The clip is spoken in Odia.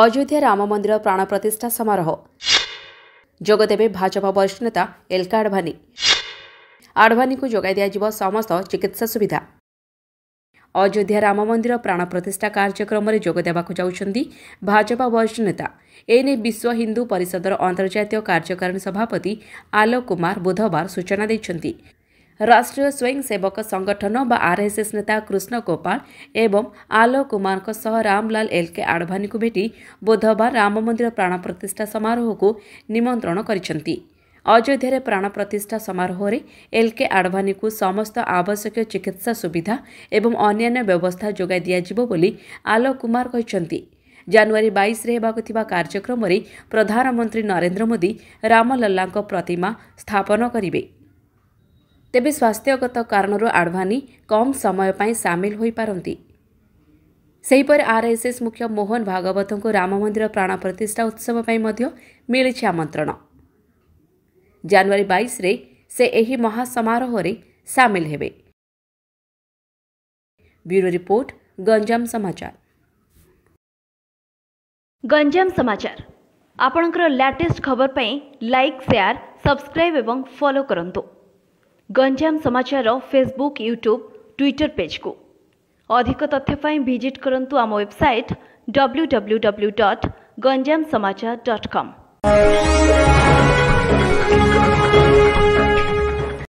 अयोध्या राम मंदिर प्राण प्रतिष्ठा समारोह समारोहेव भाजपा आडवाणी बरिष्ठ नेताी जो समस्त चिकित्सा सुविधा अयोध्या राम मंदिर प्राण प्रतिष्ठा कार्यक्रम भाजपा वरिष्ठ नेता एनै विश्व हिंदू परिषदर र अन्तर्जातीय सभापति आलोक कुमार बुधवार सूचना ରାଷ୍ଟ୍ରୀୟ ସ୍ୱୟଂସେବକ ସଂଗଠନ ବା ଆର୍ଏସ୍ଏସ୍ ନେତା କୃଷ୍ଣ ଗୋପାଳ ଏବଂ ଆଲୋକ କୁମାରଙ୍କ ସହ ରାମଲାଲ ଏଲ୍କେ ଆଡ଼ଭାନୀଙ୍କୁ ଭେଟି ବୁଧବାର ରାମ ମନ୍ଦିର ପ୍ରାଣ ପ୍ରତିଷ୍ଠା ସମାରୋହକୁ ନିମନ୍ତ୍ରଣ କରିଛନ୍ତି ଅଯୋଧ୍ୟାରେ ପ୍ରାଣ ପ୍ରତିଷ୍ଠା ସମାରୋହରେ ଏଲ୍କେ ଆଡ଼ଭାନୀଙ୍କୁ ସମସ୍ତ ଆବଶ୍ୟକୀୟ ଚିକିତ୍ସା ସୁବିଧା ଏବଂ ଅନ୍ୟାନ୍ୟ ବ୍ୟବସ୍ଥା ଯୋଗାଇ ଦିଆଯିବ ବୋଲି ଆଲୋକ କୁମାର କହିଛନ୍ତି ଜାନୁଆରୀ ବାଇଶରେ ହେବାକୁ ଥିବା କାର୍ଯ୍ୟକ୍ରମରେ ପ୍ରଧାନମନ୍ତ୍ରୀ ନରେନ୍ଦ୍ର ମୋଦି ରାମଲଲାଙ୍କ ପ୍ରତିମା ସ୍ଥାପନ କରିବେ ତେବେ ସ୍ୱାସ୍ଥ୍ୟଗତ କାରଣରୁ ଆଡ଼ଭାନୀ କମ୍ ସମୟ ପାଇଁ ସାମିଲ ହୋଇପାରନ୍ତି ସେହିପରି ଆର୍ଏସ୍ଏସ୍ ମୁଖ୍ୟ ମୋହନ ଭାଗବତଙ୍କୁ ରାମ ମନ୍ଦିର ପ୍ରାଣ ପ୍ରତିଷ୍ଠା ଉତ୍ସବ ପାଇଁ ମଧ୍ୟ ମିଳିଛି ଆମନ୍ତ୍ରଣ ଜାନୁଆରୀ ବାଇଶରେ ସେ ଏହି ମହାସମାରୋହରେ ସାମିଲ ହେବେ ବ୍ୟୁରୋ ରିପୋର୍ଟ ଗଞ୍ଜାମ ସମାଚାର ଗଞ୍ଜାମ ସମାଚାର ଆପଣଙ୍କର ଲାଟେଷ୍ଟ ଖବର ପାଇଁ ଲାଇକ୍ ସେୟାର ସବସ୍କ୍ରାଇବ୍ ଏବଂ ଫଲୋ କରନ୍ତୁ ଗଞ୍ଜାମ ସମାଚାର ଫେସବୁକ୍ ୟୁଟ୍ୟୁବ୍ ଟ୍ୱିଟର ପେଜ୍କୁ ଅଧିକ ତଥ୍ୟ ପାଇଁ ଭିଜିଟ୍ କରନ୍ତୁ ଆମ website W W W dot Ganjam Samachar dot କମ୍